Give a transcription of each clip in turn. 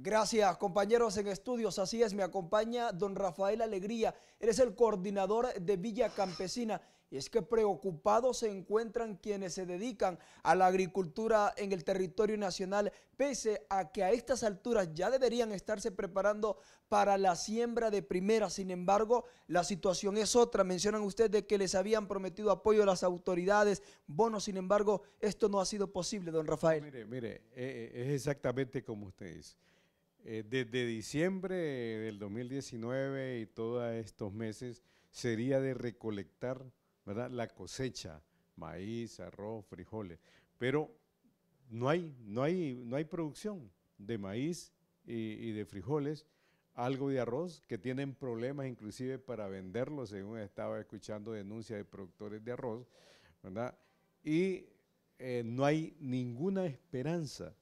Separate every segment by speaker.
Speaker 1: Gracias, compañeros en estudios. Así es, me acompaña don Rafael Alegría. Eres el coordinador de Villa Campesina. Y es que preocupados se encuentran quienes se dedican a la agricultura en el territorio nacional, pese a que a estas alturas ya deberían estarse preparando para la siembra de primera. Sin embargo, la situación es otra. Mencionan ustedes que les habían prometido apoyo a las autoridades, bonos. Sin embargo, esto no ha sido posible, don Rafael.
Speaker 2: Mire, mire, eh, eh, es exactamente como usted dice. Eh, desde diciembre del 2019 y todos estos meses sería de recolectar ¿verdad? la cosecha, maíz, arroz, frijoles, pero no hay, no hay, no hay producción de maíz y, de frijoles, algo de arroz, que tienen problemas inclusive para venderlo, según estaba escuchando denuncias de productores de arroz, ¿verdad? Y eh, no hay ninguna esperanza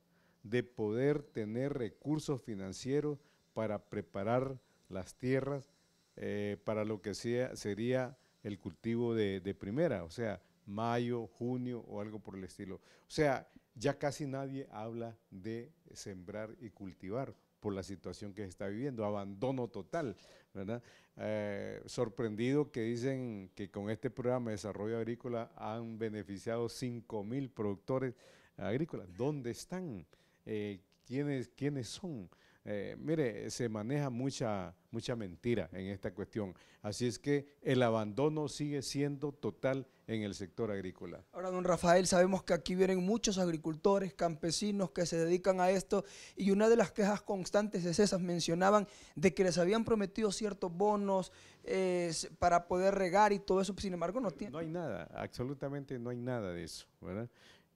Speaker 2: de poder tener recursos financieros para preparar las tierras eh, para lo que sea, sería el cultivo de, primera, o sea, mayo, junio o algo por el estilo. O sea, ya casi nadie habla de sembrar y cultivar por la situación que se está viviendo, abandono total, ¿verdad? Eh, sorprendido que dicen que con este programa de desarrollo agrícola han beneficiado 5 mil productores agrícolas. ¿Dónde están? Eh, quiénes, son. Eh, mire, se maneja mucha, mucha mentira en esta cuestión. Así es que el abandono sigue siendo total en el sector agrícola.
Speaker 1: Ahora, don Rafael, sabemos que aquí vienen muchos agricultores, campesinos que se dedican a esto y una de las quejas constantes es esas, mencionaban de que les habían prometido ciertos bonos eh, para poder regar y todo eso, pues, sin embargo no tienen. No hay nada, absolutamente
Speaker 2: no hay nada de eso, ¿verdad?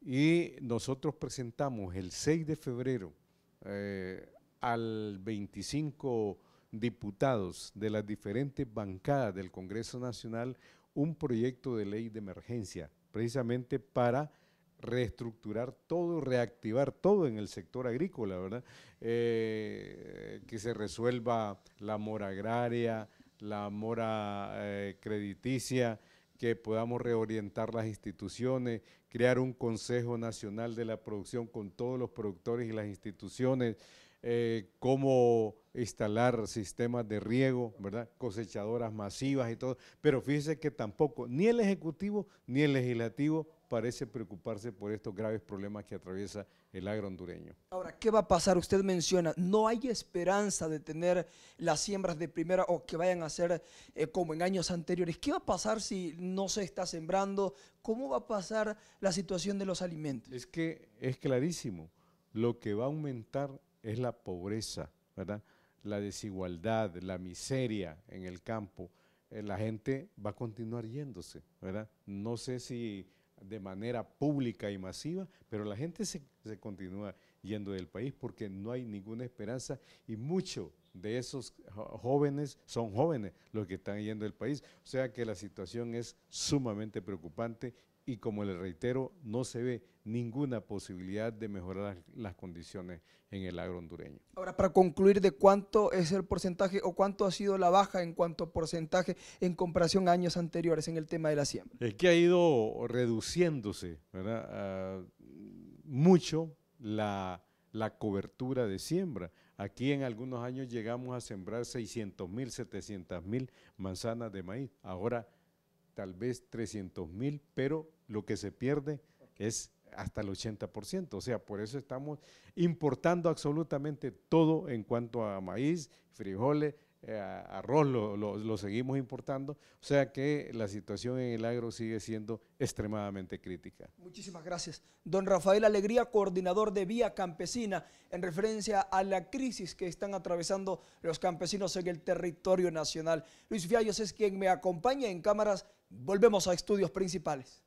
Speaker 2: Y nosotros presentamos el 6 de febrero eh, al 25 diputados de las diferentes bancadas del Congreso Nacional un proyecto de ley de emergencia, precisamente para reestructurar todo, reactivar todo en el sector agrícola, ¿verdad? Eh, que se resuelva la mora agraria, la mora eh, crediticia, que podamos reorientar las instituciones, crear un Consejo Nacional de la Producción con todos los productores y las instituciones, eh, cómo instalar sistemas de riego, ¿verdad? cosechadoras masivas y todo, pero fíjese que tampoco ni el Ejecutivo ni el Legislativo parece preocuparse por estos graves problemas que atraviesa el agro hondureño.
Speaker 1: Ahora, ¿qué va a pasar? Usted menciona, no hay esperanza de tener las siembras de primera o que vayan a ser eh, como en años anteriores. ¿Qué va a pasar si no se está sembrando? ¿Cómo va a pasar la situación de los alimentos. Es que
Speaker 2: es clarísimo, lo que va a aumentar es la pobreza, ¿verdad? La desigualdad, la miseria en el campo. Eh, la gente va a continuar yéndose, ¿verdad? No sé si de manera pública y masiva, pero la gente se, se continúa yendo del país porque no hay ninguna esperanza y mucho de esos jóvenes son jóvenes los que están yendo del país. O sea que la situación es sumamente preocupante y como le reitero, no se ve ninguna posibilidad de mejorar las, condiciones en el agro hondureño.
Speaker 1: Ahora, para concluir, ¿de cuánto es el porcentaje o cuánto ha sido la baja en cuanto a porcentaje en comparación a años anteriores en el tema de la siembra?
Speaker 2: Es que ha ido reduciéndose ah, mucho la, la cobertura de siembra. Aquí en algunos años llegamos a sembrar 600 mil, 700 manzanas de maíz. Ahora tal vez 300 mil, pero lo que se pierde es hasta el 80%. O sea, por eso estamos importando absolutamente todo en cuanto a maíz, frijoles, eh, arroz, lo, lo, seguimos importando. O sea que la situación en el agro sigue siendo extremadamente crítica.
Speaker 1: Muchísimas gracias. Don Rafael Alegría, coordinador de Vía Campesina, en referencia a la crisis que están atravesando los campesinos en el territorio nacional. Luis Fiallos es quien me acompaña en cámaras Volvemos a estudios principales.